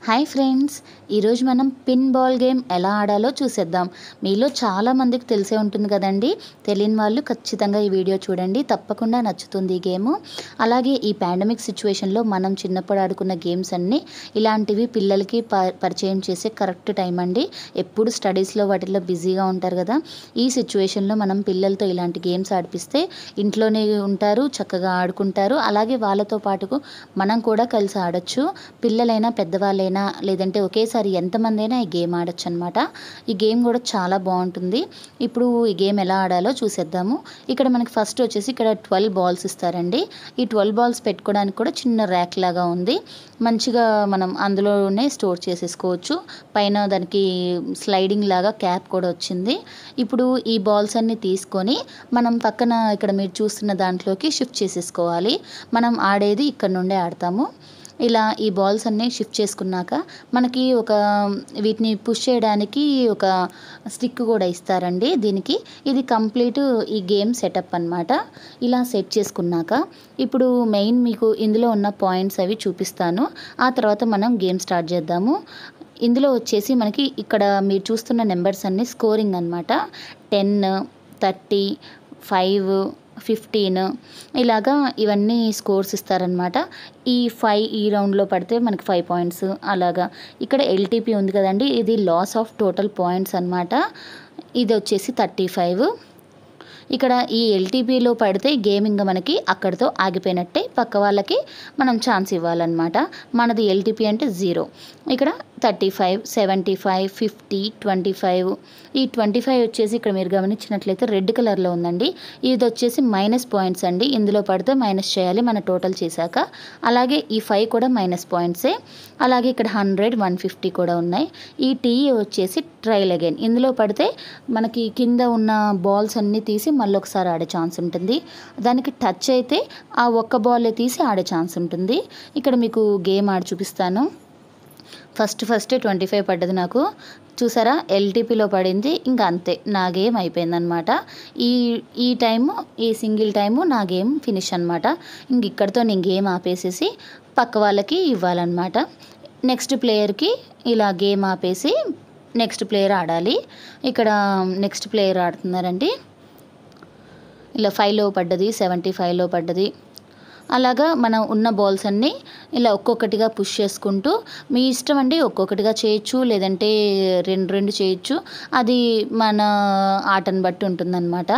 Hi friends, ఈరోజు మనం pin ball game ఎలా ఆడాలో చూసేద్దాం మీలో చాలామందికి తెలిసే ఉంటుంది కదండి తెలియని వాళ్ళు ఖచ్చితంగా ఈ వీడియో చూడండి తప్పకుండా నచ్చుతుంది ఈ గేమ్ అలాగే ఈ పాండమిక్ సిచ్యువేషన్లో మనం చిన్నప్పుడు ఆడుకున్న గేమ్స్ అన్నీ ఇలాంటివి పిల్లలకి పరిచయం చేసే కరెక్ట్ టైం అండి ఎప్పుడు స్టడీస్లో వాటిల్లో బిజీగా ఉంటారు కదా ఈ సిచ్యువేషన్లో మనం పిల్లలతో ఇలాంటి గేమ్స్ ఆడిపిస్తే ఇంట్లోనే ఉంటారు చక్కగా ఆడుకుంటారు అలాగే వాళ్ళతో పాటుకు మనం కూడా కలిసి ఆడొచ్చు పిల్లలైనా పెద్దవాళ్ళైనా లేదంటే ఒకేసారి ఒక్కసారి ఎంతమంది అయినా ఈ గేమ్ ఆడొచ్చు అనమాట ఈ గేమ్ కూడా చాలా బాగుంటుంది ఇప్పుడు ఈ గేమ్ ఎలా ఆడాలో చూసేద్దాము ఇక్కడ మనకి ఫస్ట్ వచ్చేసి ఇక్కడ ట్వెల్వ్ బాల్స్ ఇస్తారండి ఈ ట్వెల్వ్ బాల్స్ పెట్టుకోవడానికి కూడా చిన్న ర్యాక్ లాగా ఉంది మంచిగా మనం అందులోనే స్టోర్ చేసేసుకోవచ్చు పైన దానికి స్లైడింగ్ లాగా క్యాప్ కూడా వచ్చింది ఇప్పుడు ఈ బాల్స్ అన్నీ తీసుకొని మనం పక్కన ఇక్కడ మీరు చూస్తున్న దాంట్లోకి షిఫ్ట్ చేసేసుకోవాలి మనం ఆడేది ఇక్కడ నుండే ఆడతాము ఇలా ఈ బాల్స్ అన్నీ షిఫ్ట్ చేసుకున్నాక మనకి ఒక వీటిని పుష్ చేయడానికి ఒక స్టిక్ కూడా ఇస్తారండి దీనికి ఇది కంప్లీట్ ఈ గేమ్ సెటప్ అనమాట ఇలా సెట్ చేసుకున్నాక ఇప్పుడు మెయిన్ మీకు ఇందులో ఉన్న పాయింట్స్ అవి చూపిస్తాను ఆ తర్వాత మనం గేమ్ స్టార్ట్ చేద్దాము ఇందులో వచ్చేసి మనకి ఇక్కడ మీరు చూస్తున్న నెంబర్స్ అన్నీ స్కోరింగ్ అనమాట టెన్ థర్టీ ఫైవ్ ఫిఫ్టీన్ ఇలాగా ఇవన్నీ స్కోర్స్ ఇస్తారనమాట ఈ ఫైవ్ ఈ రౌండ్లో పడితే మనకి ఫైవ్ పాయింట్స్ అలాగా ఇక్కడ ఎల్టీపీ ఉంది కదండి ఇది లాస్ ఆఫ్ టోటల్ పాయింట్స్ అనమాట ఇది వచ్చేసి థర్టీ ఫైవ్ ఇక్కడ ఈ ఎల్టీపీలో పడితే గేమింగ్ మనకి అక్కడితో ఆగిపోయినట్టే పక్క వాళ్ళకి మనం ఛాన్స్ ఇవ్వాలన్నమాట మనది ఎల్టీపీ అంటే జీరో ఇక్కడ thirty five seventy five fifty twenty five ఈ ట్వంటీ ఫైవ్ వచ్చేసి ఇక్కడ మీరు గమనించినట్లయితే రెడ్ కలర్లో ఉందండి ఇది వచ్చేసి మైనస్ పాయింట్స్ అండి ఇందులో పడితే మైనస్ చేయాలి మన టోటల్ చేశాక అలాగే ఈ ఫైవ్ కూడా మైనస్ పాయింట్సే అలాగే ఇక్కడ హండ్రెడ్ వన్ ఫిఫ్టీ కూడా ఉన్నాయి ఈ టీ వచ్చేసి ట్రయల్ అగైన్ ఇందులో పడితే మనకి కింద ఉన్న బాల్స్ అన్నీ తీసి మళ్ళీ ఒకసారి ఆడే ఛాన్స్ ఉంటుంది దానికి టచ్ అయితే ఆ ఒక్క బాలే తీసి ఆడే ఛాన్స్ ఉంటుంది ఇక్కడ మీకు గేమ్ ఆడి చూపిస్తాను ఫస్ట్ ఫస్ట్ ట్వంటీ ఫైవ్ పడ్డది నాకు చూసారా ఎల్టీపీలో పడింది ఇంకా అంతే నా గేమ్ అయిపోయిందనమాట ఈ ఈ టైము ఈ సింగిల్ టైము నా గేమ్ ఫినిష్ అనమాట ఇంక ఇక్కడితో నేను గేమ్ ఆపేసేసి పక్క వాళ్ళకి ఇవ్వాలన్నమాట నెక్స్ట్ ప్లేయర్కి ఇలా గేమ్ ఆపేసి నెక్స్ట్ ప్లేయర్ ఆడాలి ఇక్కడ నెక్స్ట్ ప్లేయర్ ఆడుతున్నారండి ఇలా ఫైవ్లో పడ్డది సెవెంటీ ఫైవ్లో పడ్డది అలాగా మనం ఉన్న బాల్స్ అన్నీ ఇలా ఒక్కొక్కటిగా పుష్ చేసుకుంటూ మీ ఇష్టం అండి ఒక్కొక్కటిగా చేయొచ్చు లేదంటే రెండు రెండు చేయొచ్చు అది మన ఆటను బట్టి ఉంటుందన్నమాట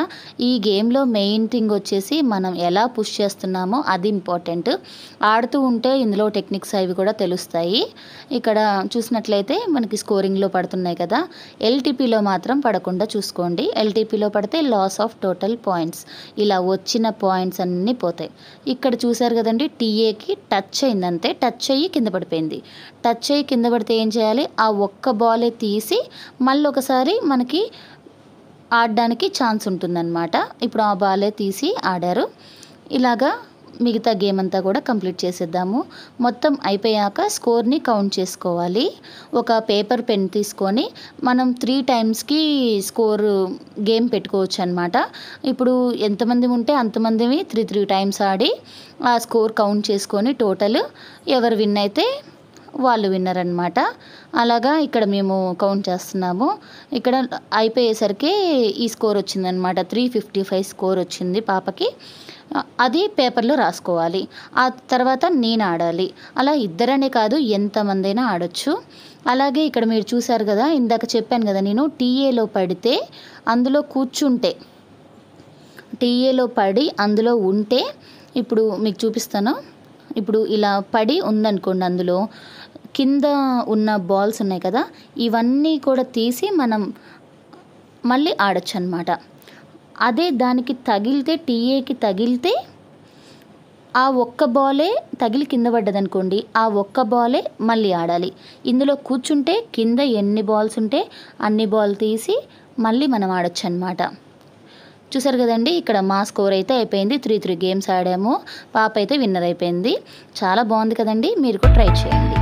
ఈ గేమ్లో మెయిన్ థింగ్ వచ్చేసి మనం ఎలా పుష్ చేస్తున్నామో అది ఇంపార్టెంట్ ఆడుతూ ఉంటే ఇందులో టెక్నిక్స్ అవి కూడా తెలుస్తాయి ఇక్కడ చూసినట్లయితే మనకి స్కోరింగ్లో పడుతున్నాయి కదా ఎల్టీపీలో మాత్రం పడకుండా చూసుకోండి ఎల్టీపీలో పడితే లాస్ ఆఫ్ టోటల్ పాయింట్స్ ఇలా వచ్చిన పాయింట్స్ అన్నీ పోతాయి ఇక్కడ ఇప్పుడు చూశారు కదండి టీఏకి టచ్ అయింది అంతే టచ్ అయ్యి కింద పడిపోయింది టచ్ అయ్యి కింద పడితే ఏం చేయాలి ఆ ఒక్క బాలే తీసి మళ్ళీ ఒకసారి మనకి ఆడడానికి ఛాన్స్ ఉంటుందన్నమాట ఇప్పుడు ఆ బాలే తీసి ఆడారు ఇలాగా మిగతా గేమ్ అంతా కూడా కంప్లీట్ చేసేద్దాము మొత్తం అయిపోయాక స్కోర్ని కౌంట్ చేసుకోవాలి ఒక పేపర్ పెన్ తీసుకొని మనం త్రీ టైమ్స్కి స్కోర్ గేమ్ పెట్టుకోవచ్చు అనమాట ఇప్పుడు ఎంతమంది ఉంటే అంతమంది త్రీ త్రీ టైమ్స్ ఆడి ఆ స్కోర్ కౌంట్ చేసుకొని టోటల్ ఎవరు విన్ అయితే వాళ్ళు విన్నర్ అనమాట అలాగా ఇక్కడ మేము కౌంట్ చేస్తున్నాము ఇక్కడ అయిపోయేసరికి ఈ స్కోర్ వచ్చిందనమాట త్రీ ఫిఫ్టీ ఫైవ్ స్కోర్ వచ్చింది పాపకి అది పేపర్లో రాసుకోవాలి ఆ తర్వాత నేను ఆడాలి అలా ఇద్దరనే కాదు ఎంతమందైనా ఆడొచ్చు అలాగే ఇక్కడ మీరు చూశారు కదా ఇందాక చెప్పాను కదా నేను టీఏలో పడితే అందులో కూర్చుంటే టీఏలో పడి అందులో ఉంటే ఇప్పుడు మీకు చూపిస్తాను ఇప్పుడు ఇలా పడి ఉందనుకోండి అందులో కింద ఉన్న బాల్స్ ఉన్నాయి కదా ఇవన్నీ కూడా తీసి మనం మళ్ళీ ఆడచ్చు అనమాట అదే దానికి తగిలితే టీఏకి తగిలితే ఆ ఒక్క బాలే తగిలి కింద పడ్డదనుకోండి ఆ ఒక్క బాలే మళ్ళీ ఆడాలి ఇందులో కూర్చుంటే కింద ఎన్ని బాల్స్ ఉంటే అన్ని బాల్ తీసి మళ్ళీ మనం ఆడచ్చు అనమాట చూసారు కదండి ఇక్కడ మా స్కోర్ అయితే అయిపోయింది త్రీ త్రీ గేమ్స్ ఆడాము పాప అయితే విన్నర్ అయిపోయింది చాలా బాగుంది కదండి మీరు కూడా ట్రై చేయండి